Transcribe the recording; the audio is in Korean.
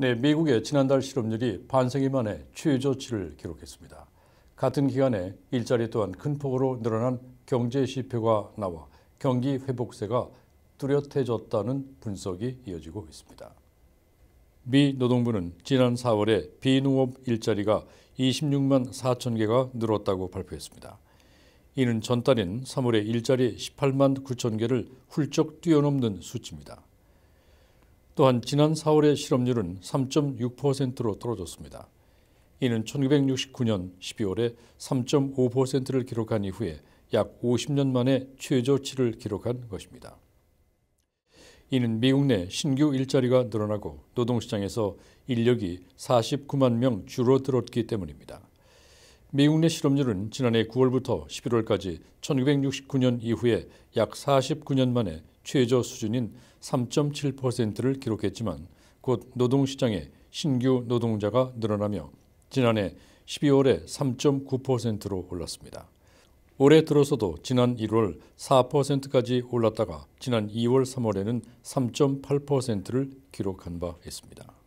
네, 미국의 지난달 실업률이 반세기 만에 최저치를 기록했습니다. 같은 기간에 일자리 또한 큰 폭으로 늘어난 경제 지표가 나와 경기 회복세가 뚜렷해졌다는 분석이 이어지고 있습니다. 미 노동부는 지난 4월에 비농업 일자리가 26만 4천 개가 늘었다고 발표했습니다. 이는 전달인 3월에 일자리 18만 9천 개를 훌쩍 뛰어넘는 수치입니다. 또한 지난 4월의 실업률은 3.6%로 떨어졌습니다. 이는 1969년 12월에 3.5%를 기록한 이후에 약 50년 만에 최저치를 기록한 것입니다. 이는 미국 내 신규 일자리가 늘어나고 노동시장에서 인력이 49만 명 줄어들었기 때문입니다. 미국 내 실업률은 지난해 9월부터 11월까지 1969년 이후에 약 49년 만에 최저 수준인 3.7%를 기록했지만 곧 노동시장에 신규 노동자가 늘어나며 지난해 12월에 3.9%로 올랐습니다. 올해 들어서도 지난 1월 4%까지 올랐다가 지난 2월 3월에는 3.8%를 기록한 바 있습니다.